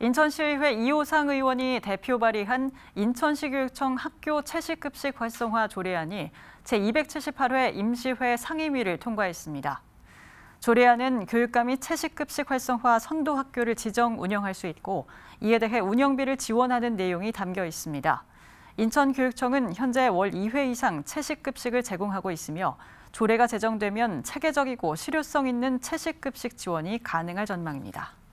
인천시의회 이호상 의원이 대표 발의한 인천시 교육청 학교 채식급식 활성화 조례안이 제278회 임시회 상임위를 통과했습니다. 조례안은 교육감이 채식급식 활성화 선도 학교를 지정 운영할 수 있고 이에 대해 운영비를 지원하는 내용이 담겨 있습니다. 인천교육청은 현재 월 2회 이상 채식급식을 제공하고 있으며 조례가 제정되면 체계적이고 실효성 있는 채식급식 지원이 가능할 전망입니다.